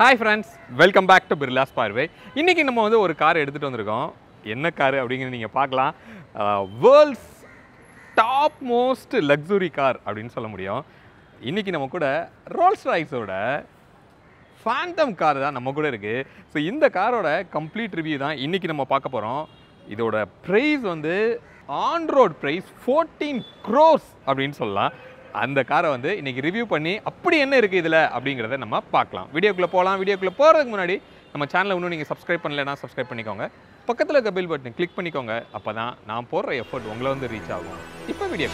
hi friends welcome back to பிர்லாஸ் பார்வை இன்றைக்கி நம்ம வந்து ஒரு கார் எடுத்துகிட்டு வந்திருக்கோம் என்ன கார் அப்படிங்கிறது நீங்கள் பார்க்கலாம் world's top most luxury car அப்படின்னு சொல்ல முடியும் இன்றைக்கி நம்ம கூட ரோல்ஸ் ராய்ஸோட ஃபேண்டம் கார் தான் நம்ம கூட இருக்குது ஸோ இந்த காரோட கம்ப்ளீட் ரிவ்யூ தான் இன்றைக்கி நம்ம பார்க்க போகிறோம் இதோட ப்ரைஸ் வந்து on road price fourteen crore அப்படின்னு சொல்லலாம் அந்த காரை வந்து இன்றைக்கி ரிவ்யூ பண்ணி அப்படி என்ன இருக்குது இதில் அப்படிங்கிறத நம்ம பார்க்கலாம் வீடியோக்குள்ளே போகலாம் வீடியோக்குள்ளே போகிறதுக்கு முன்னாடி நம்ம சேனலை இன்னும் நீங்கள் சப்ஸ்கிரைப் பண்ணலைன்னா சப்ஸ்கிரைப் பண்ணிக்கோங்க பக்கத்தில் இருக்க பில் பட்டன் கிளிக் பண்ணிக்கோங்க அப்போ தான் நான் போடுற எஃபர்ட் உங்களை வந்து ரீச் ஆகும் இப்போ வீடியோ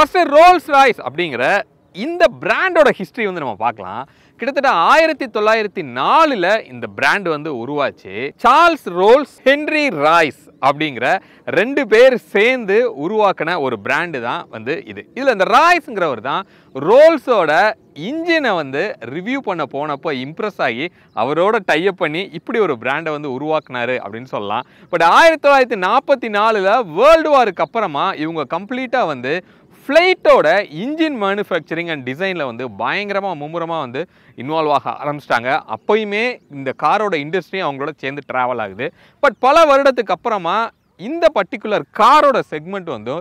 ஃபஸ்ட்டு ரோல்ஸ் ராய்ஸ் அப்படிங்கிற இந்த பிராண்டோட ஹிஸ்ட்ரி வந்து நம்ம பார்க்கலாம் கிட்டத்தட்ட ஆயிரத்தி தொள்ளாயிரத்தி நாலில் இந்த பிராண்ட் வந்து உருவாச்சு சார்ல்ஸ் ரோல்ஸ் ஹென்ரி ராய்ஸ் அப்படிங்கிற ரெண்டு பேர் சேர்ந்து உருவாக்கின ஒரு பிராண்டு தான் வந்து இது இதில் இந்த ராய்ஸுங்கிறவர் தான் ரோல்ஸோட இன்ஜினை வந்து ரிவ்யூ பண்ண போனப்போ இம்ப்ரெஸ் ஆகி அவரோட டைப் பண்ணி இப்படி ஒரு பிராண்டை வந்து உருவாக்குனாரு அப்படின்னு சொல்லலாம் பட் ஆயிரத்தி தொள்ளாயிரத்தி நாற்பத்தி நாலில் வேர்ல்டு வாருக்கு அப்புறமா இவங்க கம்ப்ளீட்டாக வந்து ஃப்ளைட்டோட இன்ஜின் மேனுஃபேக்சரிங் அண்ட் டிசைனில் வந்து பயங்கரமாக மும்முரமாக வந்து இன்வால்வ் ஆக ஆரம்பிச்சிட்டாங்க அப்போயுமே இந்த காரோட இண்டஸ்ட்ரி அவங்களோட சேர்ந்து ட்ராவல் ஆகுது பட் பல வருடத்துக்கு அப்புறமா இந்த பர்டிகுலர் காரோட செக்மெண்ட் வந்து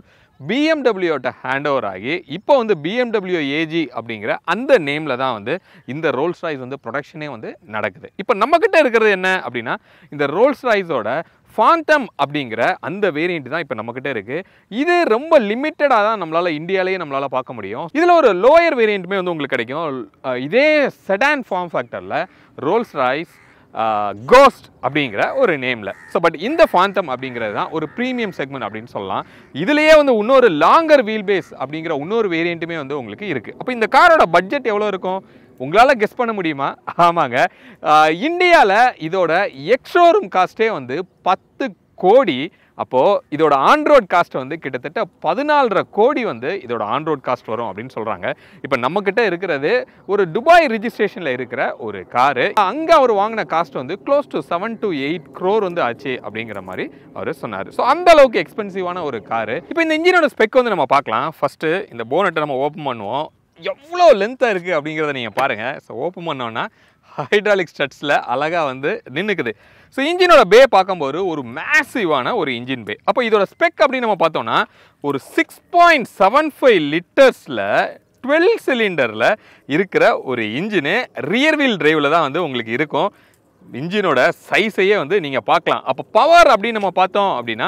பிஎம்டபிள்யூட்ட ஹேண்ட் ஓவர் ஆகி இப்போ வந்து பிஎம்டபிள்யூ ஏஜி அப்படிங்கிற அந்த நேமில் தான் வந்து இந்த ரோல்ஸ் ராய்ஸ் வந்து ப்ரொடக்ஷனே வந்து நடக்குது இப்போ நம்மக்கிட்ட இருக்கிறது என்ன அப்படின்னா இந்த ரோல்ஸ் ராய்ஸோட ஃபாண்டம் அப்படிங்கிற அந்த வேரியண்ட் தான் இப்போ நம்மக்கிட்ட இருக்குது இது ரொம்ப லிமிட்டடாக தான் நம்மளால் இந்தியாலேயே நம்மளால் பார்க்க முடியும் இதில் ஒரு லோயர் வேரியண்ட்டுமே வந்து உங்களுக்கு கிடைக்கும் இதே செடான் ஃபார்ம் ஃபேக்டரில் ரோல்ஸ் ராய்ஸ் கோஸ்ட் அப்படிங்கிற ஒரு நேமில் ஸோ பட் இந்த ஃபாந்தம் அப்படிங்கிறது தான் ஒரு ப்ரீமியம் செக்மெண்ட் அப்படின்னு சொல்லலாம் இதுலேயே வந்து இன்னொரு லாங்கர் வீல் பேஸ் அப்படிங்கிற இன்னொரு வேரியண்ட்டுமே வந்து உங்களுக்கு இருக்குது அப்போ இந்த காரோட பட்ஜெட் எவ்வளோ இருக்கும் உங்களால் கெஸ் பண்ண முடியுமா ஆமாங்க இந்தியாவில் இதோட எக்ஸ்ஷோரூம் காஸ்ட்டே வந்து பத்து கோடி அப்போது இதோட ஆன்ரோட் காஸ்ட் வந்து கிட்டத்தட்ட பதினாலரை கோடி வந்து இதோட ஆன்ரோட் காஸ்ட் வரும் அப்படின்னு சொல்கிறாங்க இப்போ நம்மக்கிட்ட இருக்கிறது ஒரு துபாய் ரிஜிஸ்ட்ரேஷனில் இருக்கிற ஒரு காரு அங்கே அவர் வாங்கின காஸ்ட் வந்து close to seven to eight crore வந்து ஆச்சு அப்படிங்கிற மாதிரி அவர் சொன்னார் ஸோ அந்த அளவுக்கு எக்ஸ்பென்சிவான ஒரு காரு இப்போ இந்த இன்ஜினோட ஸ்பெக் வந்து நம்ம பார்க்கலாம் ஃபஸ்ட்டு இந்த போனட்டை நம்ம ஓப்பன் பண்ணுவோம் எவ்வளோ லென்த்தாக இருக்குது அப்படிங்கிறத நீங்கள் பாருங்கள் ஸோ ஓப்பன் பண்ணோன்னா ஹைட்ராலிக் ஸ்டட்ஸில் அழகாக வந்து நின்றுக்குது ஸோ இன்ஜினோட பே பார்க்கும்போது ஒரு மேசிவான ஒரு இன்ஜின் பே அப்போ இதோட ஸ்பெக் அப்படின்னு நம்ம பார்த்தோம்னா ஒரு சிக்ஸ் பாயிண்ட் செவன் ஃபைவ் லிட்டர்ஸில் டுவெல் சிலிண்டரில் இருக்கிற ஒரு இன்ஜினு ரியர் வீல் டிரைவில் தான் வந்து உங்களுக்கு இருக்கும் இன்ஜினோட சைஸையே வந்து நீங்கள் பார்க்கலாம் அப்போ பவர் அப்படின்னு நம்ம பார்த்தோம் அப்படின்னா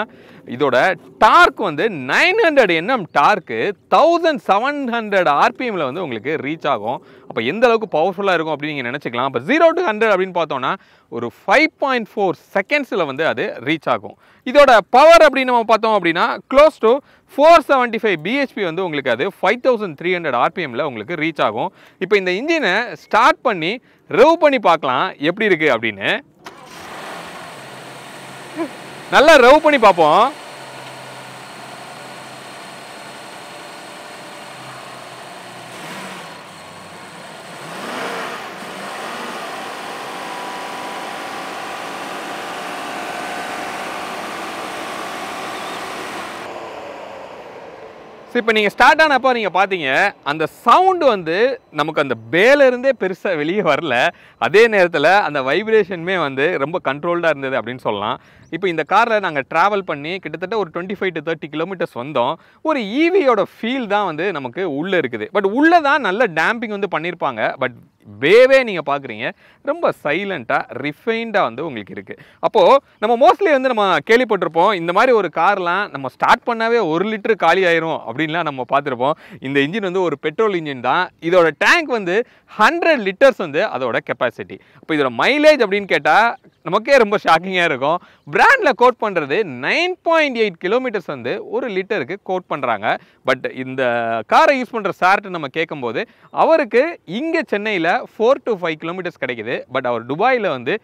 இதோட டார்க் வந்து nine hundred NM torque thousand seven hundred ஆர்பிஎம்மில் வந்து உங்களுக்கு ரீச் ஆகும் அப்போ எந்த அளவுக்கு பவர்ஃபுல்லாக இருக்கும் அப்படின்னு நீங்கள் நினச்சிக்கலாம் அப்போ ஜீரோ டு ஹண்ட்ரட் அப்படின்னு பார்த்தோம்னா ஒரு ஃபைவ் பாயிண்ட் ஃபோர் செகண்ட்ஸில் வந்து அது ரீச் ஆகும் இதோட பவர் அப்படின்னு நம்ம பார்த்தோம் அப்படின்னா close to four seventy five BHP வந்து உங்களுக்கு அது ஃபைவ் தௌசண்ட் த்ரீ ஹண்ட்ரட் ஆர்பிஎம்மில் உங்களுக்கு ரீச் ஆகும் இப்போ இந்த இன்ஜினை ஸ்டார்ட் பண்ணி ரிவ் பண்ணி பார்க்கலாம் எப்படி இருக்குது அப்படின்னு நல்லா ரவ் பண்ணி பார்ப்போம் ஸோ இப்போ நீங்கள் ஸ்டார்ட் ஆனப்போ நீங்கள் பார்த்தீங்க அந்த சவுண்டு வந்து நமக்கு அந்த பேலேருந்தே பெருசாக வெளியே வரல அதே நேரத்தில் அந்த வைப்ரேஷனுமே வந்து ரொம்ப கண்ட்ரோல்டாக இருந்தது அப்படின்னு சொல்லலாம் இப்போ இந்த காரில் நாங்கள் ட்ராவல் பண்ணி கிட்டத்தட்ட ஒரு twenty five to thirty kilometres வந்தோம் ஒரு ஈவியோட e ஃபீல் தான் வந்து நமக்கு உள்ளே இருக்குது பட் உள்ளே தான் நல்ல டேம்பிங் வந்து பண்ணியிருப்பாங்க பட் வேவே நீங்கள் பார்க்குறீங்க ரொம்ப சைலண்ட்டாக ரிஃபைன்டாக வந்து உங்களுக்கு இருக்குது அப்போது நம்ம மோஸ்ட்லி வந்து நம்ம கேள்விப்பட்டிருப்போம் இந்த மாதிரி ஒரு கார்லாம் நம்ம ஸ்டார்ட் பண்ணாவே ஒரு லிட்டரு காலி ஆயிரும் அப்படின்லாம் நம்ம பார்த்துருப்போம் இந்த இன்ஜின் வந்து ஒரு பெட்ரோல் இன்ஜின் தான் இதோட டேங்க் வந்து ஹண்ட்ரட் லிட்டர்ஸ் வந்து அதோட கெப்பாசிட்டி இப்போ இதோட மைலேஜ் அப்படின்னு கேட்டால் நமக்கே ரொம்ப ஷாக்கிங்காக இருக்கும் பிராண்டில் கோட் பண்ணுறது நைன் பாயிண்ட் எயிட் கிலோமீட்டர்ஸ் வந்து ஒரு லிட்டருக்கு கோட் பண்ணுறாங்க பட் இந்த காரை யூஸ் பண்ணுற சார்ட்டு நம்ம கேட்கும்போது அவருக்கு இங்கே சென்னையில் ஃபோர் டு ஃபைவ் கிலோமீட்டர்ஸ் கிடைக்குது பட் அவர் துபாயில் வந்து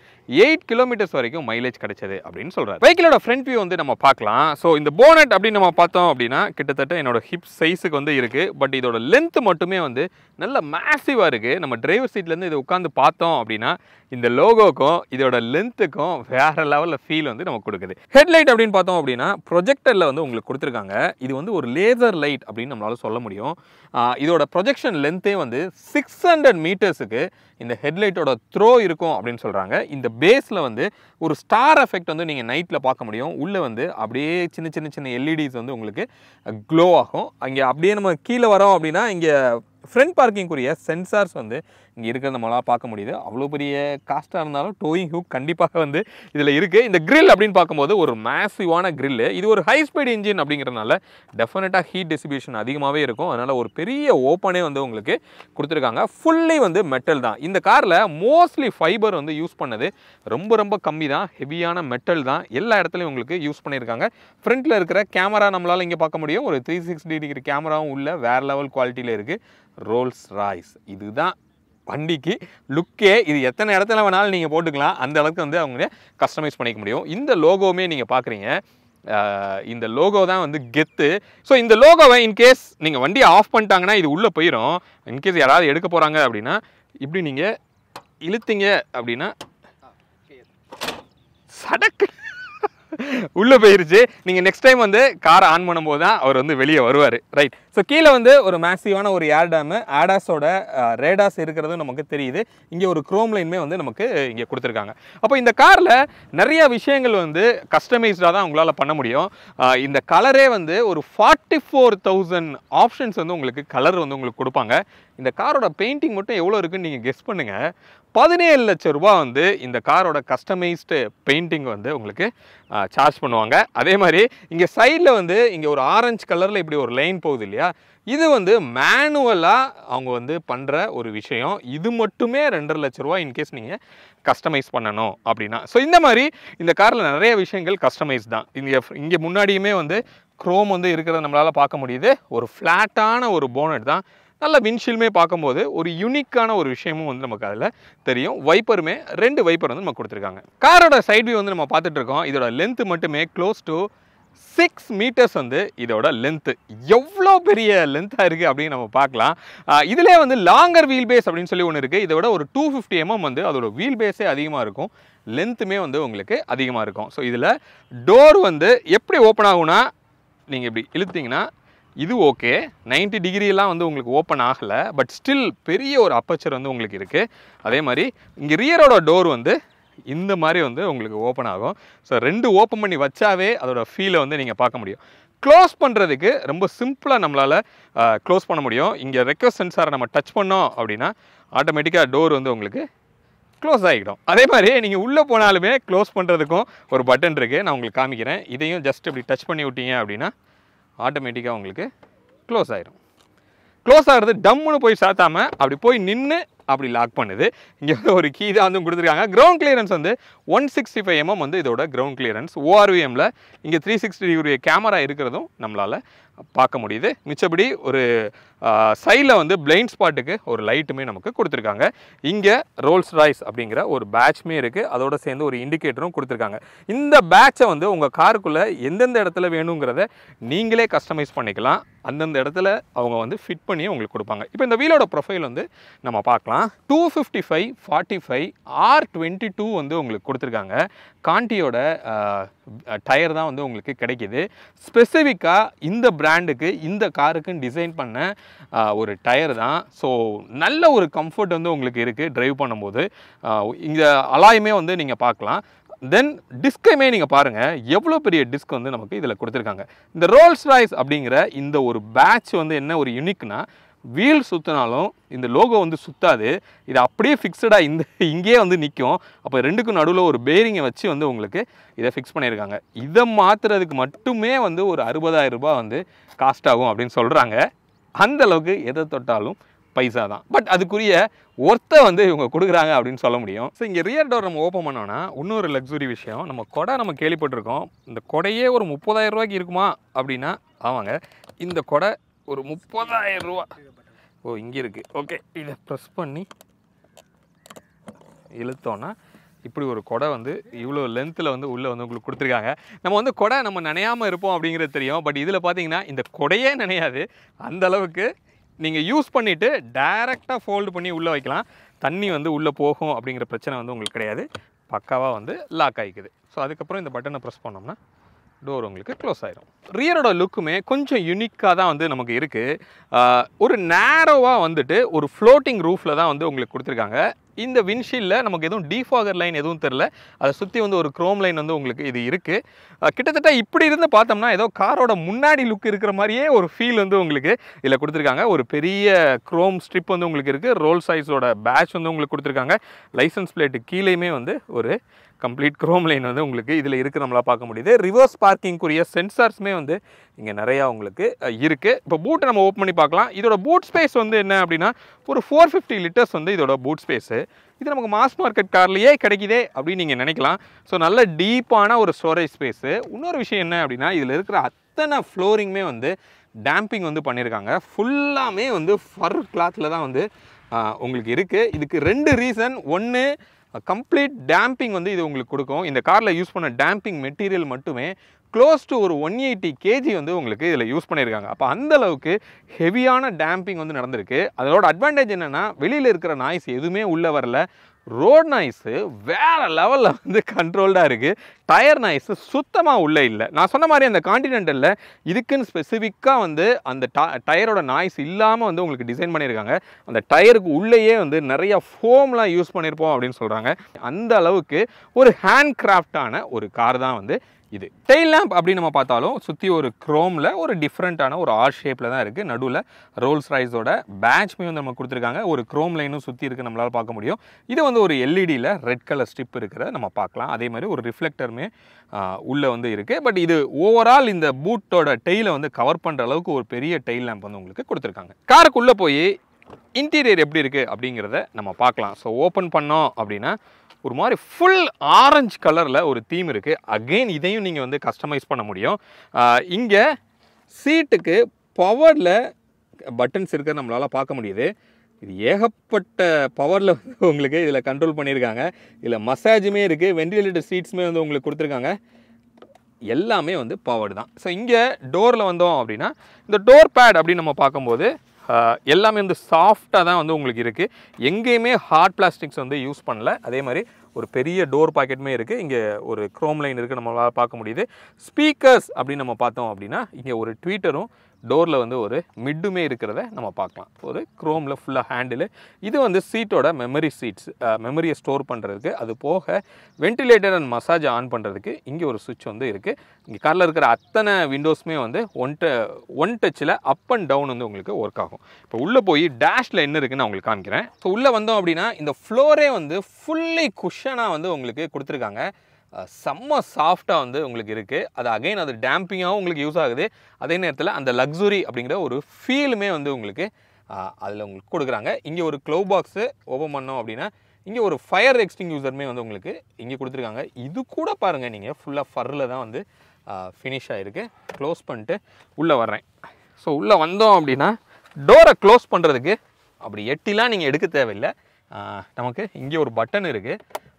எயிட் கிலோமீட்டர்ஸ் வரைக்கும் மைலேஜ் கிடைச்சது அப்படின்னு சொல்கிறார் பைக்கிலோட ஃப்ரண்ட் வியூ வந்து நம்ம பார்க்கலாம் ஸோ இந்த போனட் அப்படின்னு நம்ம பார்த்தோம் அப்படின்னா கிட்டத்தட்ட என்னோட ஹிப் சைஸுக்கு வந்து இருக்குது பட் இதோட லென்த் மட்டுமே வந்து நல்ல மேசிவாக இருக்குது நம்ம டிரைவர் சீட்லேருந்து இதை உட்காந்து பார்த்தோம் அப்படின்னா இந்த லோகோக்கும் இதோட லென்த் லென்த்துக்கும் வேறு லெவலில் ஃபீல் வந்து நமக்கு கொடுக்குது ஹெட்லைட் அப்படின்னு பார்த்தோம் அப்படின்னா ப்ரொஜெக்டரில் வந்து உங்களுக்கு கொடுத்துருக்காங்க இது வந்து ஒரு லேசர் லைட் அப்படின்னு நம்மளால் சொல்ல முடியும் இதோட ப்ரொஜெக்ஷன் லென்த்தே வந்து சிக்ஸ் ஹண்ட்ரட் மீட்டர்ஸுக்கு இந்த ஹெட்லைட்டோட த்ரோ இருக்கும் அப்படின்னு சொல்கிறாங்க இந்த பேஸில் வந்து ஒரு ஸ்டார் எஃபெக்ட் வந்து நீங்கள் நைட்டில் பார்க்க முடியும் உள்ளே வந்து அப்படியே சின்ன சின்ன சின்ன எல்இடிஸ் e வந்து உங்களுக்கு க்ளோ ஆகும் அங்கே அப்படியே நம்ம கீழே வரோம் அப்படின்னா இங்கே ஃப்ரண்ட் பார்க்கிங்குரிய சென்சார்ஸ் வந்து இங்கே இருக்கிறத மலா பார்க்க முடியுது அவ்வளோ பெரிய காஸ்ட்டாக இருந்தாலும் டோயிங் ஹூக் கண்டிப்பாக வந்து இதில் இருக்குது இந்த கிரில் அப்படின்னு பார்க்கும்போது ஒரு மேசிவான க்ரில்லு இது ஒரு ஹை ஸ்பீட் இன்ஜின் அப்படிங்கிறனால டெஃபினட்டாக ஹீட் டிஸ்ட்ரிபியூஷன் அதிகமாகவே இருக்கும் அதனால் ஒரு பெரிய ஓப்பனே வந்து உங்களுக்கு கொடுத்துருக்காங்க ஃபுல்லி வந்து மெட்டல் தான் இந்த காரில் மோஸ்ட்லி ஃபைபர் வந்து யூஸ் பண்ணது ரொம்ப ரொம்ப கம்மி தான் ஹெவியான மெட்டல் தான் எல்லா இடத்துலையும் உங்களுக்கு யூஸ் பண்ணியிருக்காங்க ஃப்ரண்ட்டில் இருக்கிற கேமரா நம்மளால் இங்கே பார்க்க முடியும் ஒரு த்ரீ சிக்ஸ்டி டிகிரி கேமராவும் உள்ள வேறு லெவல் குவாலிட்டியில் இருக்குது ரோல்ஸ் ராய்ஸ் இதுதான் வண்டிக்கு லுக்கே இது எத்தனை இடத்துல வேணாலும் நீங்கள் போட்டுக்கலாம் அந்த அளவுக்கு வந்து அவங்க கஸ்டமைஸ் பண்ணிக்க முடியும் இந்த லோகோவுமே நீங்கள் பார்க்குறீங்க இந்த லோகோ தான் வந்து கெத்து ஸோ இந்த லோகோவை இன்கேஸ் நீங்கள் வண்டியை ஆஃப் பண்ணிட்டாங்கன்னா இது உள்ளே போயிடும் இன்கேஸ் யாராவது எடுக்க போகிறாங்க அப்படின்னா இப்படி நீங்கள் இழுத்தீங்க அப்படின்னா சடக்கு உள்ளே போயிருச்சு நீங்கள் நெக்ஸ்ட் டைம் வந்து காரை ஆன் பண்ணும்போது தான் அவர் வந்து வெளியே வருவார் ரைட் ஸோ கீழே வந்து ஒரு மேக்ஸிவான ஒரு ஏர் டேமு ஆடாஸோட ரேடாஸ் இருக்கிறதும் நமக்கு தெரியுது இங்கே ஒரு க்ரோம் லைனுமே வந்து நமக்கு இங்கே கொடுத்துருக்காங்க அப்போ இந்த காரில் நிறைய விஷயங்கள் வந்து கஸ்டமைஸ்டாக தான் உங்களால் பண்ண முடியும் இந்த கலரே வந்து ஒரு ஃபார்ட்டி ஃபோர் தௌசண்ட் ஆப்ஷன்ஸ் வந்து உங்களுக்கு கலர் வந்து உங்களுக்கு கொடுப்பாங்க இந்த காரோட பெயிண்டிங் மட்டும் எவ்வளோ இருக்குன்னு நீங்கள் கெஸ் பண்ணுங்கள் பதினேழு லட்ச ரூபா வந்து இந்த காரோட கஸ்டமைஸ்டு பெயிண்டிங் வந்து உங்களுக்கு சார்ஜ் பண்ணுவாங்க அதே மாதிரி இங்கே சைடில் வந்து இங்கே ஒரு ஆரஞ்சு கலரில் இப்படி ஒரு லைன் போகுது இல்லையா இல்லையா இது வந்து மேனுவலாக அவங்க வந்து பண்ணுற ஒரு விஷயம் இது மட்டுமே ரெண்டரை லட்ச ரூபா இன்கேஸ் நீங்கள் கஸ்டமைஸ் பண்ணணும் அப்படின்னா ஸோ இந்த மாதிரி இந்த காரில் நிறைய விஷயங்கள் கஸ்டமைஸ் தான் இங்கே இங்கே முன்னாடியுமே வந்து க்ரோம் வந்து இருக்கிறத நம்மளால் பார்க்க முடியுது ஒரு ஃப்ளாட்டான ஒரு போனட் தான் நல்ல விண்ஷீல்மே பார்க்கும்போது ஒரு யூனிக்கான ஒரு விஷயமும் வந்து நமக்கு அதில் தெரியும் வைப்பருமே ரெண்டு வைப்பர் வந்து நம்ம கொடுத்துருக்காங்க காரோட சைட் வியூ வந்து நம்ம பார்த்துட்டு இருக்கோம் இதோட லென்த்து மட்டுமே க்ளோஸ் டு சிக்ஸ் மீட்டர்ஸ் வந்து இதோட லென்த்து எவ்வளோ பெரிய லென்த்தாக இருக்குது அப்படின்னு நம்ம பார்க்கலாம் இதிலே வந்து லாங்கர் வீல் பேஸ் அப்படின்னு சொல்லி ஒன்று இருக்குது இதோட ஒரு டூ ஃபிஃப்டி எம்எம் வந்து அதோட வீல் பேஸே அதிகமாக இருக்கும் லென்த்துமே வந்து உங்களுக்கு அதிகமாக இருக்கும் ஸோ இதில் டோர் வந்து எப்படி ஓப்பன் ஆகும்னா நீங்கள் இப்படி இழுத்திங்கன்னா இது ஓகே நைன்ட்டி டிகிரிலாம் வந்து உங்களுக்கு ஓப்பன் ஆகலை பட் ஸ்டில் பெரிய ஒரு அப்பச்சர் வந்து உங்களுக்கு இருக்குது அதே மாதிரி இங்கே ரியரோட டோர் வந்து இந்த மாதிரி வந்து உங்களுக்கு ஓப்பன் ஆகும் ஸோ ரெண்டு ஓப்பன் பண்ணி வச்சாவே அதோட ஃபீலை வந்து நீங்கள் பார்க்க முடியும் க்ளோஸ் பண்ணுறதுக்கு ரொம்ப சிம்பிளாக நம்மளால் க்ளோஸ் பண்ண முடியும் இங்கே ரெக்வஸ்ட் சென்சாரை நம்ம டச் பண்ணோம் அப்படின்னா ஆட்டோமேட்டிக்காக டோர் வந்து உங்களுக்கு க்ளோஸ் ஆகிடும் அதே மாதிரி நீங்கள் உள்ளே போனாலுமே க்ளோஸ் பண்ணுறதுக்கும் ஒரு பட்டன் இருக்குது நான் உங்களுக்கு காமிக்கிறேன் இதையும் ஜஸ்ட் இப்படி டச் பண்ணி விட்டீங்க அப்படின்னா ஆட்டோமேட்டிக்காக உங்களுக்கு க்ளோஸ் ஆகிடும் க்ளோஸ் ஆகிறது டம்முன்னு போய் சாத்தாமல் அப்படி போய் நின்று அப்படி லாக் பண்ணுது இங்கே வந்து ஒரு கீ தான் வந்து கொடுத்துருக்காங்க கிரவுண்ட் கிளியரன்ஸ் வந்து ஒன் சிக்ஸ்டி ஃபைவ் எம்எம் வந்து இதோட கிரவுண்ட் கிளியரன்ஸ் ஓஆர்விஎம்மில் இங்கே த்ரீ சிக்ஸ்டி டிகிரி கேமரா இருக்கிறதும் நம்மளால் பார்க்க முடியுது மிச்சபடி ஒரு சைடில் வந்து பிளைண்ட் ஸ்பாட்டுக்கு ஒரு லைட்டுமே நமக்கு கொடுத்துருக்காங்க இங்கே ரோல்ஸ் ராய்ஸ் அப்படிங்கிற ஒரு பேட்ச்மே இருக்குது அதோடு சேர்ந்து ஒரு இண்டிகேட்டரும் கொடுத்துருக்காங்க இந்த பேட்சை வந்து உங்கள் காருக்குள்ளே எந்தெந்த இடத்துல வேணுங்கிறத நீங்களே கஸ்டமைஸ் பண்ணிக்கலாம் அந்தந்த இடத்துல அவங்க வந்து ஃபிட் பண்ணி உங்களுக்கு கொடுப்பாங்க இப்போ இந்த வீலோட ப்ரொஃபைல் வந்து நம்ம பார்க்கலாம் two fifty five forty five R twenty two வந்து உங்களுக்கு கொடுத்துருக்காங்க காண்டியோட டயர் தான் வந்து உங்களுக்கு கிடைக்கிது ஸ்பெசிஃபிக்காக இந்த பிராண்டுக்கு இந்த காருக்குன்னு டிசைன் பண்ண ஒரு டயர் தான் ஸோ நல்ல ஒரு கம்ஃபர்ட் வந்து உங்களுக்கு இருக்குது ட்ரைவ் பண்ணும்போது இந்த அலாயுமே வந்து நீங்கள் பார்க்கலாம் தென் டிஸ்கைமே நீங்கள் பாருங்கள் எவ்வளோ பெரிய டிஸ்க் வந்து நமக்கு இதில் கொடுத்துருக்காங்க இந்த ரோல்ஸ் ராய்ஸ் அப்படிங்கிற இந்த ஒரு பேட்ச் வந்து என்ன ஒரு யூனிக்னா வீல் சுற்றினாலும் இந்த லோகோ வந்து சுற்றாது இது அப்படியே ஃபிக்ஸடாக இந்த இங்கேயே வந்து நிற்கும் அப்போ ரெண்டுக்கும் நடுவில் ஒரு பேரிங்கை வச்சு வந்து உங்களுக்கு இதை ஃபிக்ஸ் பண்ணியிருக்காங்க இதை மாற்றுறதுக்கு மட்டுமே வந்து ஒரு அறுபதாயிரம் ரூபாய் வந்து காஸ்ட் ஆகும் அப்படின்னு சொல்கிறாங்க அந்த அளவுக்கு எதை தொட்டாலும் பைசா தான் பட் அதுக்குரிய ஒர்த்தை வந்து இவங்க கொடுக்குறாங்க அப்படின்னு சொல்ல முடியும் ஸோ இங்கே ரியர் டோர் நம்ம ஓப்பன் பண்ணோன்னா இன்னொரு லக்ஸுரி விஷயம் நம்ம கொடை நம்ம கேள்விப்பட்டிருக்கோம் இந்த கொடையே ஒரு முப்பதாயிரம் ரூபாய்க்கு இருக்குமா அப்படின்னா ஆமாங்க இந்த கொடை ஒரு முப்பதாயிரம் ரூபா ஓ இங்கே இருக்குது ஓகே இதை ப்ரெஸ் பண்ணி இழுத்தோன்னா இப்படி ஒரு கொடை வந்து இவ்வளோ லென்த்தில் வந்து உள்ளே வந்து உங்களுக்கு கொடுத்துருக்காங்க நம்ம வந்து கொடை நம்ம நினையாமல் இருப்போம் அப்படிங்கிறது தெரியும் பட் இதில் பார்த்தீங்கன்னா இந்த கொடையே நினையாது அந்த அளவுக்கு நீங்கள் யூஸ் பண்ணிவிட்டு டைரெக்டாக ஃபோல்டு பண்ணி உள்ளே வைக்கலாம் தண்ணி வந்து உள்ளே போகும் அப்படிங்கிற பிரச்சனை வந்து உங்களுக்கு கிடையாது பக்காவாக வந்து லாக் ஆகிக்குது ஸோ அதுக்கப்புறம் இந்த பட்டனை ப்ரெஸ் பண்ணோம்னா டோர் உங்களுக்கு க்ளோஸ் ஆயிரும் ரியரோட லுக்குமே கொஞ்சம் யூனிக்காக தான் வந்து நமக்கு இருக்குது ஒரு நேரோவாக வந்துட்டு ஒரு ஃப்ளோட்டிங் ரூஃபில் தான் வந்து உங்களுக்கு கொடுத்துருக்காங்க இந்த விண்ட்ஷீல்டில் நமக்கு எதுவும் டீஃபாகர் லைன் எதுவும் தெரில அதை சுற்றி வந்து ஒரு க்ரோம் லைன் வந்து உங்களுக்கு இது இருக்குது கிட்டத்தட்ட இப்படி இருந்து பார்த்தோம்னா ஏதோ காரோட முன்னாடி லுக் இருக்கிற மாதிரியே ஒரு ஃபீல் வந்து உங்களுக்கு இதில் கொடுத்துருக்காங்க ஒரு பெரிய க்ரோம் ஸ்ட்ரிப் வந்து உங்களுக்கு இருக்குது ரோல் சைஸோட பேட்ச் வந்து உங்களுக்கு கொடுத்துருக்காங்க லைசன்ஸ் பிளேட்டு கீழேயுமே வந்து ஒரு கம்ப்ளீட் க்ரோம் லைன் வந்து உங்களுக்கு இதில் இருக்குது நம்மளால் பார்க்க முடியுது ரிவர்ஸ் பார்க்கிங்குரிய சென்சார்ஸுமே வந்து இங்கே நிறையா உங்களுக்கு இருக்குது இப்போ பூட்டை நம்ம ஓப்பன் பண்ணி பார்க்கலாம் இதோட பூட் ஸ்பேஸ் வந்து என்ன அப்படின்னா ஒரு ஃபோர் ஃபிஃப்டி லிட்டர்ஸ் வந்து இதோட பூட் ஸ்பேஸு இது நமக்கு மாஸ் மார்க்கெட் கார்லேயே கிடைக்கிதே அப்படின்னு நீங்கள் நினைக்கலாம் ஸோ நல்ல டீப்பான ஒரு ஸ்டோரேஜ் ஸ்பேஸு இன்னொரு விஷயம் என்ன அப்படின்னா இதில் இருக்கிற அத்தனை ஃப்ளோரிங்குமே வந்து டேம்பிங் வந்து பண்ணியிருக்காங்க ஃபுல்லாமே வந்து ஃபர் கிளாத்தில் தான் வந்து உங்களுக்கு இருக்குது இதுக்கு ரெண்டு ரீசன் ஒன்று கம்ப்ளீட் டேம்பிங் வந்து இது உங்களுக்கு கொடுக்கும் இந்த காரில் யூஸ் பண்ண டேம்பிங் மெட்டீரியல் மட்டுமே க்ளோஸ் டு ஒரு ஒன் எயிட்டி கேஜி வந்து உங்களுக்கு இதில் யூஸ் பண்ணியிருக்காங்க அப்போ அந்தளவுக்கு ஹெவியான டேம்பிங் வந்து நடந்திருக்கு அதோட அட்வான்டேஜ் என்னென்னா வெளியில் இருக்கிற நாய்ஸ் எதுவுமே உள்ளே வரல ரோட் நாய்ஸு வேறு லெவலில் வந்து கண்ட்ரோல்டாக இருக்குது டயர் நாய்ஸு சுத்தமாக உள்ளே இல்லை நான் சொன்ன மாதிரி அந்த காண்டினென்டலில் இதுக்குன்னு ஸ்பெசிஃபிக்காக வந்து அந்த டயரோட நாய்ஸ் இல்லாமல் வந்து உங்களுக்கு டிசைன் பண்ணியிருக்காங்க அந்த டயருக்கு உள்ளேயே வந்து நிறையா ஃபோம்லாம் யூஸ் பண்ணியிருப்போம் அப்படின்னு சொல்கிறாங்க அந்த அளவுக்கு ஒரு ஹேண்ட் கிராஃப்டான ஒரு கார் தான் வந்து இது டெய்ல் லேம்ப் அப்படின்னு நம்ம பார்த்தாலும் சுற்றி ஒரு க்ரோமில் ஒரு டிஃப்ரெண்ட்டான ஒரு ஆர் ஷேப்பில் தான் இருக்குது நடுவில் ரோல்ஸ் ரைஸோட பேட்ச்மே வந்து நம்ம கொடுத்துருக்காங்க ஒரு க்ரோம் லைனும் சுற்றி இருக்குது நம்மளால் பார்க்க முடியும் இது வந்து ஒரு எல்இடியில் ரெட் கலர் ஸ்டிப் இருக்கிறத நம்ம பார்க்கலாம் அதே மாதிரி ஒரு ரிஃப்ளெக்டருமே உள்ளே வந்து இருக்குது பட் இது ஓவரால் இந்த பூட்டோட டெயிலை வந்து கவர் பண்ணுற அளவுக்கு ஒரு பெரிய டெய்ல் லேம்ப் வந்து உங்களுக்கு கொடுத்துருக்காங்க காருக்குள்ளே போய் இன்டீரியர் எப்படி இருக்குது அப்படிங்கிறத நம்ம பார்க்கலாம் ஸோ ஓப்பன் பண்ணோம் அப்படின்னா ஒரு மாதிரி ஃபுல் ஆரஞ்சு கலரில் ஒரு தீம் இருக்குது அகெயின் இதையும் நீங்கள் வந்து கஸ்டமைஸ் பண்ண முடியும் இங்கே சீட்டுக்கு பவரில் பட்டன்ஸ் இருக்கிறத நம்மளால் பார்க்க முடியுது இது ஏகப்பட்ட பவரில் வந்து உங்களுக்கு இதில் கண்ட்ரோல் பண்ணியிருக்காங்க இதில் மசாஜுமே இருக்குது வெண்டிலேட்டர் சீட்ஸுமே வந்து உங்களுக்கு கொடுத்துருக்காங்க எல்லாமே வந்து பவர் தான் ஸோ இங்கே டோரில் வந்தோம் அப்படின்னா இந்த டோர் பேட் அப்படின்னு நம்ம பார்க்கும்போது எல்லாமே வந்து சாஃப்டாக தான் வந்து உங்களுக்கு இருக்குது எங்கேயுமே ஹார்ட் பிளாஸ்டிக்ஸ் வந்து யூஸ் பண்ணல அதே மாதிரி ஒரு பெரிய டோர் பாக்கெட்டுமே இருக்குது இங்கே ஒரு க்ரோம் லைன் இருக்குது நம்மளால் பார்க்க முடியுது ஸ்பீக்கர்ஸ் அப்படின்னு நம்ம பார்த்தோம் அப்படின்னா இங்கே ஒரு ட்விட்டரும் டோரில் வந்து ஒரு மிட்டுமே இருக்கிறத நம்ம பார்க்கலாம் ஒரு க்ரோமில் ஃபுல்லாக ஹேண்டில் இது வந்து சீட்டோட மெமரி சீட்ஸ் மெமரியை ஸ்டோர் பண்ணுறதுக்கு அது போக வென்டிலேட்டர் அண்ட் மசாஜ் ஆன் பண்ணுறதுக்கு இங்கே ஒரு சுவிட்ச் வந்து இருக்குது இங்கே காரில் இருக்கிற அத்தனை விண்டோஸுமே வந்து ஒன் ட ஒன் டச்சில் அப் அண்ட் டவுன் வந்து உங்களுக்கு ஒர்க் ஆகும் இப்போ உள்ளே போய் டேஷில் என்ன இருக்குன்னு நான் உங்களுக்கு காமிக்கிறேன் ஸோ உள்ளே வந்தோம் அப்படின்னா இந்த ஃப்ளோரே வந்து ஃபுல்லி குஷனாக வந்து உங்களுக்கு கொடுத்துருக்காங்க செம்ம சாஃப்டாக வந்து உங்களுக்கு இருக்குது அது அகைன் அது டேம்பிங்காகவும் உங்களுக்கு யூஸ் ஆகுது அதே நேரத்தில் அந்த லக்ஸுரி அப்படிங்கிற ஒரு ஃபீலுமே வந்து உங்களுக்கு அதில் உங்களுக்கு கொடுக்குறாங்க இங்கே ஒரு க்ளோ பாக்ஸு ஓப்பன் பண்ணோம் அப்படின்னா இங்கே ஒரு ஃபயர் எக்ஸ்டிங் யூசருமே வந்து உங்களுக்கு இங்கே கொடுத்துருக்காங்க இது கூட பாருங்கள் நீங்கள் ஃபுல்லாக ஃபர்ரில் தான் வந்து ஃபினிஷ் ஆகிருக்கு க்ளோஸ் பண்ணிட்டு உள்ளே வர்றேன் ஸோ உள்ளே வந்தோம் அப்படின்னா டோரை க்ளோஸ் பண்ணுறதுக்கு அப்படி எட்டிலாம் நீங்கள் எடுக்க தேவையில்லை நமக்கு இங்கே ஒரு பட்டன் இருக்குது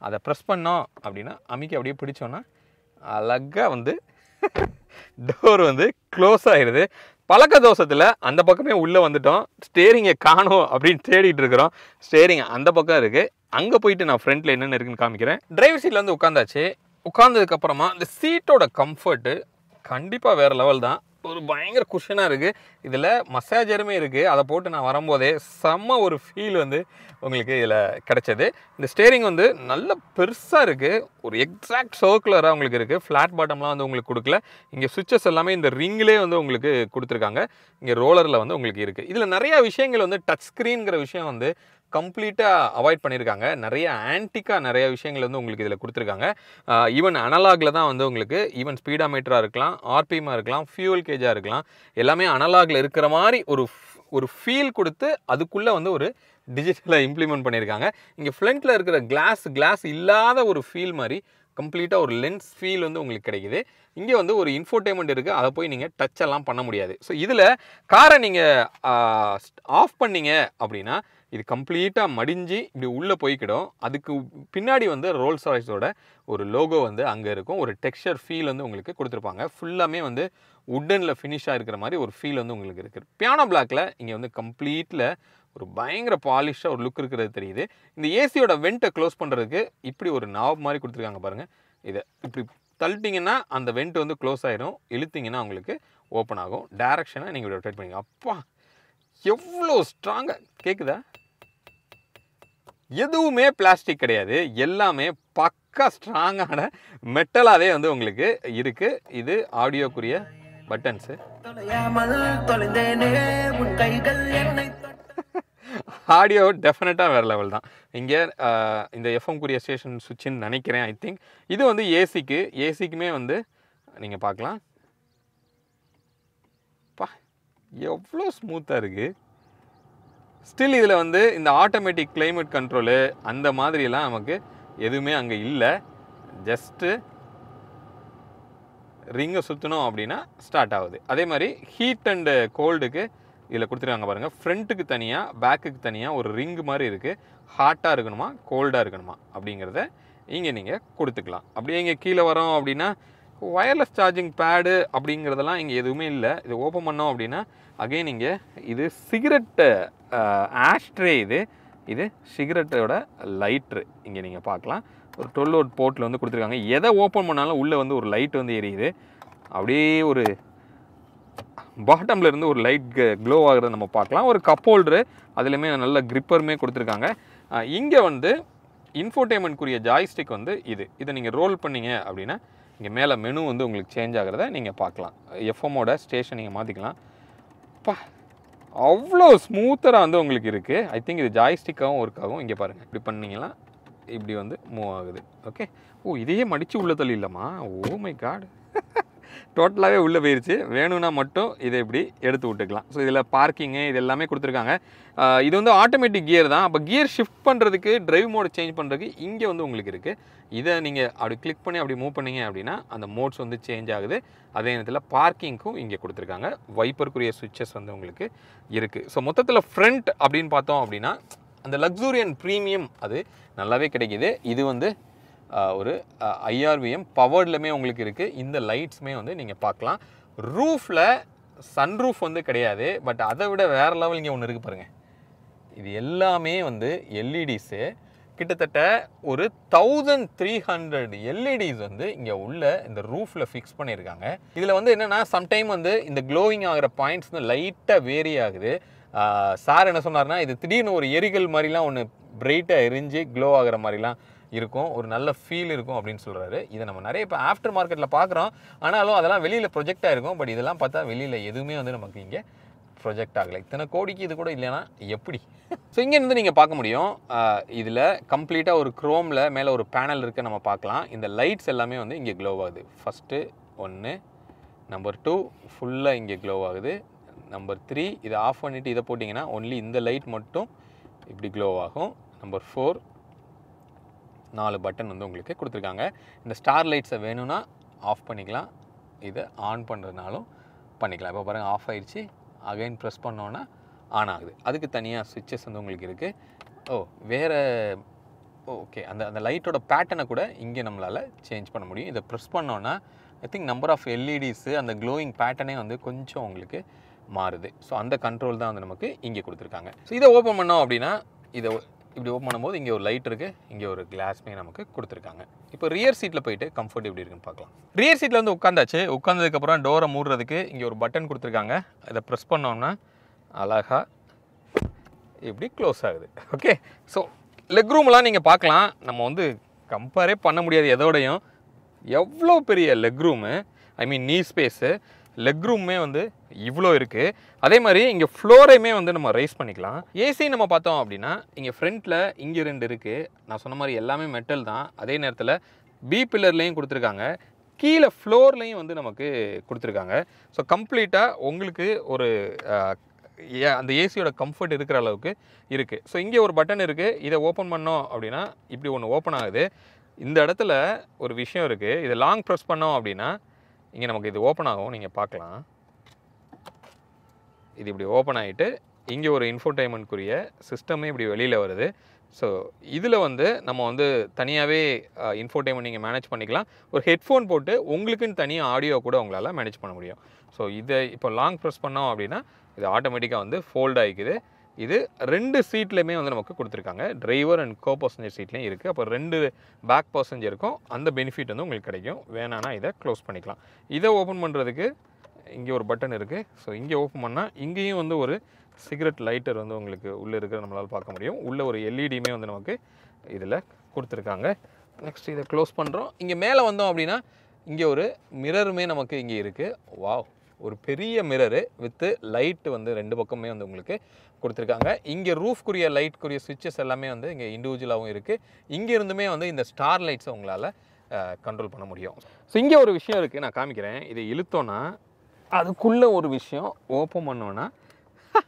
அதை ப்ரெஸ் பண்ணோம் அப்படின்னா அமைக்க அப்படியே பிடிச்சோன்னா அழகாக வந்து டோர் வந்து க்ளோஸ் ஆகிடுது பழக்க தோஷத்தில் அந்த பக்கமே உள்ளே வந்துட்டோம் ஸ்டேரிங்கை காணும் அப்படின்னு தேடிட்டு இருக்கிறோம் ஸ்டேரிங் அந்த பக்கம் இருக்குது அங்கே போயிட்டு நான் ஃப்ரண்ட்டில் என்னென்ன இருக்குன்னு காமிக்கிறேன் டிரைவர் சீட்டில் வந்து உட்காந்தாச்சு உட்காந்ததுக்கப்புறமா இந்த சீட்டோட கம்ஃபர்ட்டு கண்டிப்பாக வேறு லெவல் தான் ஒரு பயங்கர குஷனாக இருக்குது இதில் மசாஜருமே இருக்குது அதை போட்டு நான் வரும்போதே செம்ம ஒரு ஃபீல் வந்து உங்களுக்கு இதில் கிடச்சிது இந்த ஸ்டேரிங் வந்து நல்ல பெருசாக இருக்குது ஒரு எக்ஸாக்ட் சர்க்குலராக உங்களுக்கு இருக்குது ஃப்ளாட் பாட்டம்லாம் வந்து உங்களுக்கு கொடுக்கல இங்கே சுவிச்சஸ் எல்லாமே இந்த ரிங்கிலே வந்து உங்களுக்கு கொடுத்துருக்காங்க இங்கே ரோலரில் வந்து உங்களுக்கு இருக்குது இதில் நிறையா விஷயங்கள் வந்து டச் ஸ்க்ரீன்கிற விஷயம் வந்து கம்ப்ளீட்டாக அவாய்ட் பண்ணியிருக்காங்க நிறைய ஆன்டிக்காக நிறைய விஷயங்கள் வந்து உங்களுக்கு இதில் கொடுத்துருக்காங்க ஈவன் அனலாகில் தான் வந்து உங்களுக்கு ஈவன் ஸ்பீடாமீட்டராக இருக்கலாம் ஆர்பிஎம்மாக இருக்கலாம் ஃபியூல் கேஜாக இருக்கலாம் எல்லாமே அனலாகில் இருக்கிற மாதிரி ஒரு ஒரு ஃபீல் கொடுத்து அதுக்குள்ளே வந்து ஒரு டிஜிட்டலை இம்ப்ளிமெண்ட் பண்ணியிருக்காங்க இங்கே ஃப்ரண்ட்டில் இருக்கிற கிளாஸ் கிளாஸ் இல்லாத ஒரு ஃபீல் மாதிரி கம்ப்ளீட்டாக ஒரு லென்ஸ் ஃபீல் வந்து உங்களுக்கு கிடைக்குது இங்கே வந்து ஒரு இன்ஃபோர்டைன்மெண்ட் இருக்குது அதை போய் நீங்கள் டச் எல்லாம் பண்ண முடியாது ஸோ இதில் காரை நீங்கள் ஆஃப் பண்ணீங்க அப்படின்னா இது கம்ப்ளீட்டாக மடிஞ்சு இப்படி உள்ளே போய்க்கிடும் அதுக்கு பின்னாடி வந்து ரோல்ஸ் ராய்ஸோட ஒரு லோகோ வந்து அங்கே இருக்கும் ஒரு டெக்ஸ்டர் ஃபீல் வந்து உங்களுக்கு கொடுத்துருப்பாங்க ஃபுல்லாமே வந்து உட்டனில் ஃபினிஷாக இருக்கிற மாதிரி ஒரு ஃபீல் வந்து உங்களுக்கு இருக்குது பியானோ பிளாக்கில் இங்கே வந்து கம்ப்ளீட்டில் ஒரு பயங்கர பாலிஷாக ஒரு லுக் இருக்கிறது தெரியுது இந்த ஏசியோட வெண்ட்டை க்ளோஸ் பண்ணுறதுக்கு இப்படி ஒரு நாவ் மாதிரி கொடுத்துருக்காங்க பாருங்கள் இதை இப்படி தள்ளிட்டிங்கன்னா அந்த வெண்ட் வந்து க்ளோஸ் ஆகிடும் இழுத்திங்கன்னா உங்களுக்கு ஓப்பன் ஆகும் டேரெக்ஷனை நீங்கள் ரொட்டேட் பண்ணிங்க அப்பா எவ்வளோ ஸ்ட்ராங்காக கேட்குதா எதுவுமே பிளாஸ்டிக் கிடையாது எல்லாமே பக்கா ஸ்ட்ராங்கான மெட்டலாகவே வந்து உங்களுக்கு இருக்குது இது ஆடியோக்குரிய பட்டன்ஸு ஆடியோ டெஃபினட்டாக வேறு லெவல் தான் இங்கே இந்த எஃப்எம் குரிய ஸ்டேஷன் சுவிட்சின்னு நினைக்கிறேன் ஐ திங்க் இது வந்து ஏசிக்கு ஏசிக்குமே வந்து நீங்கள் பார்க்கலாம் பா எவ்வளோ ஸ்மூத்தாக இருக்குது ஸ்டில் இதில் வந்து இந்த ஆட்டோமேட்டிக் கிளைமேட் கண்ட்ரோலு அந்த மாதிரிலாம் நமக்கு எதுவுமே அங்கே இல்லை ஜஸ்ட்டு ரிங்கை சுற்றணும் அப்படின்னா ஸ்டார்ட் ஆகுது அதே மாதிரி ஹீட் அண்டு கோல்டுக்கு இதில் கொடுத்துருவாங்க பாருங்கள் ஃப்ரண்ட்டுக்கு தனியாக பேக்குக்கு தனியாக ஒரு ரிங்கு மாதிரி இருக்குது ஹாட்டாக இருக்கணுமா கோல்டாக இருக்கணுமா அப்படிங்கிறத இங்கே நீங்கள் கொடுத்துக்கலாம் அப்படியே இங்கே கீழே வரோம் அப்படின்னா ஒயர்லெஸ் சார்ஜிங் பேடு அப்படிங்கிறதெல்லாம் இங்கே எதுவுமே இல்லை இது ஓப்பன் பண்ணோம் அப்படின்னா அகைன் இங்கே இது சிகரெட்டை ஆஷ்ட்ரே இது இது சிகரெட்டோட லைட்ரு இங்கே நீங்கள் பார்க்கலாம் ஒரு டுவெல் ஓட் போர்ட்டில் வந்து கொடுத்துருக்காங்க எதை ஓப்பன் பண்ணாலும் உள்ளே வந்து ஒரு லைட் வந்து எரியுது அப்படியே ஒரு பாட்டமில் இருந்து ஒரு லைட் க்ளோ ஆகிறத நம்ம பார்க்கலாம் ஒரு கப் ஹோல்டரு அதுலேயுமே நல்ல க்ரிப்பருமே கொடுத்துருக்காங்க இங்கே வந்து இன்ஃபோர்டேமெண்ட்க்குரிய ஜாய்ஸ்டிக் வந்து இது இதை நீங்கள் ரோல் பண்ணிங்க அப்படின்னா இங்கே மேலே மெனு வந்து உங்களுக்கு சேஞ்ச் ஆகிறத நீங்கள் பார்க்கலாம் எஃப்எம்மோட ஸ்டேஷன் நீங்கள் மாற்றிக்கலாம் பா அவ்வளோ ஸ்மூத்தராக வந்து உங்களுக்கு இருக்குது ஐ திங்க் இது ஜாய்ஸ்டிக்காகவும் ஒர்க் ஆகும் இங்கே பாருங்கள் இப்படி பண்ணிங்கன்னா இப்படி வந்து மூவ் ஆகுது ஓகே ஓ இதையே மடித்து உள்ள தள்ளி இல்லைம்மா ஓ மை காட் டோட்டலாகவே உள்ளே போயிடுச்சு வேணும்னா மட்டும் இதை இப்படி எடுத்து விட்டுக்கலாம் ஸோ இதில் பார்க்கிங்கு இது எல்லாமே கொடுத்துருக்காங்க இது வந்து ஆட்டோமேட்டிக் கியர் தான் அப்போ கியர் ஷிஃப்ட் பண்ணுறதுக்கு ட்ரைவ் மோட் சேஞ்ச் பண்ணுறதுக்கு இங்கே வந்து உங்களுக்கு இருக்குது இதை நீங்கள் அப்படி கிளிக் பண்ணி அப்படி மூவ் பண்ணிங்க அப்படின்னா அந்த மோட்ஸ் வந்து சேஞ்ச் ஆகுது அதே நேரத்தில் பார்க்கிங்க்கும் இங்கே கொடுத்துருக்காங்க வைப்பருக்குரிய சுவிட்சஸ் வந்து உங்களுக்கு இருக்குது ஸோ மொத்தத்தில் ஃப்ரண்ட் அப்படின்னு பார்த்தோம் அப்படின்னா அந்த லக்ஸூரியன் ப்ரீமியம் அது நல்லாவே கிடைக்கிது இது வந்து ஒரு ஐஆர்விஎம் பவர்ட்லுமே உங்களுக்கு இருக்குது இந்த லைட்ஸுமே வந்து நீங்கள் பார்க்கலாம் ரூஃபில் சன்ரூஃப் வந்து கிடையாது பட் அதை விட வேறு லெவல் இங்கே ஒன்று இருக்குது பாருங்கள் இது எல்லாமே வந்து எல்இடிஸு e கிட்டத்தட்ட ஒரு தௌசண்ட் த்ரீ ஹண்ட்ரட் எல்இடிஸ் வந்து இங்கே உள்ள இந்த ரூஃபில் ஃபிக்ஸ் பண்ணியிருக்காங்க இதில் வந்து என்னென்னா சம்டைம் வந்து இந்த க்ளோவிங் ஆகிற பாயிண்ட்ஸ் வந்து லைட்டாக வேரி ஆகுது சார் என்ன சொன்னார்னா இது திடீர்னு ஒரு எரிகள் மாதிரிலாம் ஒன்று பிரைட்டாக எரிஞ்சு க்ளோ ஆகிற மாதிரிலாம் இருக்கும் ஒரு நல்ல ஃபீல் இருக்கும் அப்படின்னு சொல்கிறாரு இதை நம்ம நிறைய இப்போ ஆஃப்டர் மார்க்கெட்டில் பார்க்குறோம் ஆனாலும் அதெல்லாம் வெளியில் ப்ரொஜெக்டாக இருக்கும் பட் இதெல்லாம் பார்த்தா வெளியில் எதுவுமே வந்து நமக்கு இங்கே ப்ரொஜெக்ட் ஆகலை இத்தனை கோடிக்கு இது கூட இல்லைன்னா எப்படி ஸோ இங்கேருந்து நீங்கள் பார்க்க முடியும் இதில் கம்ப்ளீட்டாக ஒரு க்ரோமில் மேலே ஒரு பேனல் இருக்க நம்ம பார்க்கலாம் இந்த லைட்ஸ் எல்லாமே வந்து இங்கே க்ளோவ் ஆகுது ஃபஸ்ட்டு ஒன்று நம்பர் டூ ஃபுல்லாக இங்கே க்ளோவ் ஆகுது நம்பர் த்ரீ இதை ஆஃப் பண்ணிவிட்டு இதை போட்டிங்கன்னா ஒன்லி இந்த லைட் மட்டும் இப்படி க்ளோவ் ஆகும் நம்பர் ஃபோர் நாலு பட்டன் வந்து உங்களுக்கு கொடுத்துருக்காங்க இந்த ஸ்டார் லைட்ஸை வேணும்னா ஆஃப் பண்ணிக்கலாம் இதை ஆன் பண்ணுறதுனாலும் பண்ணிக்கலாம் இப்போ பாருங்கள் ஆஃப் ஆயிடுச்சு அகைன் ப்ரெஸ் பண்ணோன்னா ஆன் ஆகுது அதுக்கு தனியாக சுவிட்சஸ் வந்து உங்களுக்கு இருக்குது ஓ வேறு ஓகே அந்த அந்த லைட்டோட பேட்டனை கூட இங்கே நம்மளால் சேஞ்ச் பண்ண முடியும் இதை ப்ரெஸ் பண்ணோன்னா I think number of LEDs அந்த க்ளோயிங் பேட்டனே வந்து கொஞ்சம் உங்களுக்கு மாறுது ஸோ அந்த கண்ட்ரோல் தான் வந்து நமக்கு இங்கே கொடுத்துருக்காங்க ஸோ இதை ஓப்பன் பண்ணோம் அப்படின்னா இதை இப்படி ஓப்பன் பண்ணும்போது இங்கே ஒரு லைட் இருக்குது இங்கே ஒரு கிளாஸ்மே நமக்கு கொடுத்துருக்காங்க இப்போ ரியர் சீட்டில் போயிட்டு கம்ஃபர்ட் எப்படி இருக்குன்னு பார்க்கலாம் ரியர் சீட்டில் வந்து உட்காந்தாச்சு உட்காந்ததுக்கப்புறம் டோரை மூடுறதுக்கு இங்கே ஒரு பட்டன் கொடுத்துருக்காங்க அதை ப்ரெஸ் பண்ணோம்னா அழகாக இப்படி க்ளோஸ் ஆகுது ஓகே ஸோ லெக் ரூம்லாம் நீங்கள் பார்க்கலாம் நம்ம வந்து கம்பேரே பண்ண முடியாது எதோடையும் எவ்வளோ பெரிய லெக் ரூமு ஐ மீன் நீ ஸ்பேஸு லெக் ரூமே வந்து இவ்வளோ இருக்குது அதே மாதிரி இங்கே ஃப்ளோரையுமே வந்து நம்ம ரைஸ் பண்ணிக்கலாம் ஏசி நம்ம பார்த்தோம் அப்படின்னா இங்கே ஃப்ரண்ட்டில் இங்கே ரெண்டு இருக்குது நான் சொன்ன மாதிரி எல்லாமே மெட்டல் தான் அதே நேரத்தில் பி பில்லர்லேயும் கொடுத்துருக்காங்க கீழே ஃப்ளோர்லேயும் வந்து நமக்கு கொடுத்துருக்காங்க ஸோ கம்ப்ளீட்டாக உங்களுக்கு ஒரு அந்த ஏசியோட கம்ஃபர்ட் இருக்கிற அளவுக்கு இருக்குது ஸோ இங்கே ஒரு பட்டன் இருக்குது இதை ஓப்பன் பண்ணோம் அப்படின்னா இப்படி ஒன்று ஓப்பன் ஆகுது இந்த இடத்துல ஒரு விஷயம் இருக்குது இதை லாங் ப்ரெஸ் பண்ணோம் அப்படின்னா இங்கே நமக்கு இது ஓப்பன் ஆகும் நீங்கள் பார்க்கலாம் இது இப்படி ஓப்பன் ஆகிட்டு இங்கே ஒரு இன்ஃபோடைன்மெண்ட்குரிய சிஸ்டமே இப்படி வெளியில் வருது ஸோ இதில் வந்து நம்ம வந்து தனியாகவே இன்ஃபோடைன்மெண்ட் நீங்கள் மேனேஜ் பண்ணிக்கலாம் ஒரு ஹெட்ஃபோன் போட்டு உங்களுக்குன்னு தனியாக ஆடியோ கூட உங்களால் மேனேஜ் பண்ண முடியும் ஸோ இதை இப்போ லாங் ப்ரெஸ் பண்ணோம் அப்படின்னா இது ஆட்டோமேட்டிக்காக வந்து ஃபோல்ட் ஆகிக்குது இது ரெண்டு சீட்லேயுமே வந்து நமக்கு கொடுத்துருக்காங்க டிரைவர் அண்ட் கோ பேசஞ்சர் சீட்லேயும் இருக்குது அப்போ ரெண்டு பேக் பேசஞ்சருக்கும் அந்த பெனிஃபிட் வந்து உங்களுக்கு கிடைக்கும் வேணான்னா இதை க்ளோஸ் பண்ணிக்கலாம் இதை ஓப்பன் பண்ணுறதுக்கு இங்கே ஒரு பட்டன் இருக்குது ஸோ இங்கே ஓப்பன் பண்ணால் இங்கேயும் வந்து ஒரு சிகரெட் லைட்டர் வந்து உங்களுக்கு உள்ளே இருக்கிற நம்மளால் பார்க்க முடியும் உள்ளே ஒரு எல்இடியுமே e வந்து நமக்கு இதில் கொடுத்துருக்காங்க நெக்ஸ்ட் இதை க்ளோஸ் பண்ணுறோம் இங்கே மேலே வந்தோம் அப்படின்னா இங்கே ஒரு மிரருமே நமக்கு இங்கே இருக்குது வாவ் ஒரு பெரிய மிரரு வித்து லைட்டு வந்து ரெண்டு பக்கமே வந்து உங்களுக்கு கொடுத்துருக்காங்க இங்கே ரூஃப்குரிய லைட்குரிய சுவிட்சஸ் எல்லாமே வந்து இங்கே இண்டிவிஜுவலாகவும் இருக்குது இங்கேருந்துமே வந்து இந்த ஸ்டார் லைட்ஸை உங்களால் கண்ட்ரோல் பண்ண முடியும் ஸோ இங்கே ஒரு விஷயம் இருக்குது நான் காமிக்கிறேன் இதை இழுத்தோன்னா அதுக்குள்ளே ஒரு விஷயம் ஓப்பன் பண்ணோன்னா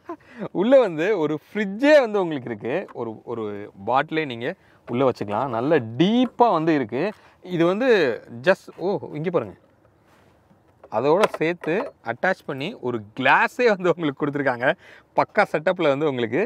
உள்ளே வந்து ஒரு ஃப்ரிட்ஜே வந்து உங்களுக்கு இருக்குது ஒரு ஒரு பாட்டிலே நீங்கள் உள்ளே வச்சுக்கலாம் நல்ல டீப்பாக வந்து இருக்குது இது வந்து ஜஸ்ட் ஓ இங்கே பாருங்கள் அதோடு சேர்த்து அட்டாச் பண்ணி ஒரு கிளாஸே வந்து உங்களுக்கு கொடுத்துருக்காங்க பக்கா செட்டப்பில் வந்து உங்களுக்கு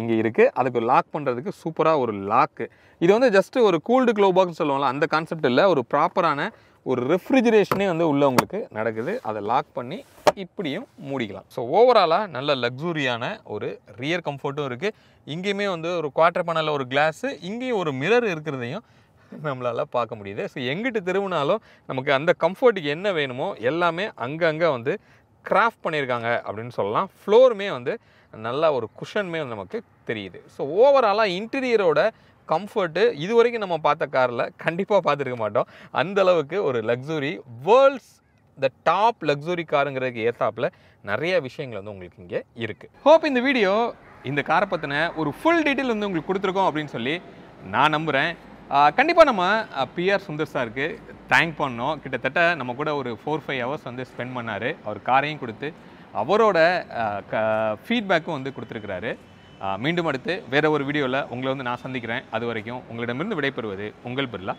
இங்கே இருக்குது அதுக்கு லாக் பண்ணுறதுக்கு சூப்பராக ஒரு லாக்கு இது வந்து ஜஸ்ட்டு ஒரு கூல்டு க்ளோ பாக்ஸ்னு அந்த கான்செப்ட் இல்லை ஒரு ப்ராப்பரான ஒரு ரெஃப்ரிஜரேஷனே வந்து உள்ளவங்களுக்கு உங்களுக்கு நடக்குது அதை லாக் பண்ணி இப்படியும் மூடிக்கலாம் ஸோ ஓவராலாக நல்ல லக்ஸூரியான ஒரு ரியர் கம்ஃபர்ட்டும் இருக்குது இங்கேயுமே வந்து ஒரு குவார்ட்டர் பேனலில் ஒரு கிளாஸு இங்கேயும் ஒரு மிரர் இருக்கிறதையும் நம்மளால் பார்க்க முடியுது ஸோ எங்கிட்டு திரும்பினாலும் நமக்கு அந்த கம்ஃபர்ட்டுக்கு என்ன வேணுமோ எல்லாமே அங்கங்கே வந்து கிராஃப்ட் பண்ணியிருக்காங்க அப்படின்னு சொல்லலாம் ஃப்ளோருமே வந்து நல்லா ஒரு குஷன்மே வந்து நமக்கு தெரியுது ஸோ ஓவராலாக இன்டீரியரோட கம்ஃபர்ட்டு இது வரைக்கும் நம்ம பார்த்த காரில் கண்டிப்பாக பார்த்துருக்க மாட்டோம் அந்தளவுக்கு ஒரு luxury world's the top luxury காருங்கிறதுக்கு ஏற்றாப்பில் நிறைய விஷயங்கள் வந்து உங்களுக்கு இங்கே இருக்குது ஹோப் இந்த வீடியோ இந்த காரை பற்றின ஒரு ஃபுல் டீட்டெயில் வந்து உங்களுக்கு கொடுத்துருக்கோம் அப்படின்னு சொல்லி நான் நம்புகிறேன் கண்டிப்பாக நம்ம பிஆர் சுந்தர் சாருக்கு தேங்க் பண்ணோம் கிட்டத்தட்ட நம்ம கூட ஒரு ஃபோர் ஃபைவ் ஹவர்ஸ் வந்து ஸ்பெண்ட் பண்ணார் அவர் காரையும் கொடுத்து அவரோட க ஃபீட்பேக்கும் வந்து கொடுத்துருக்கிறாரு மீண்டும் அடுத்து வேறு ஒரு வீடியோவில் உங்களை வந்து நான் சந்திக்கிறேன் அது வரைக்கும் உங்களிடமிருந்து விடைபெறுவது உங்கள் பிர்லா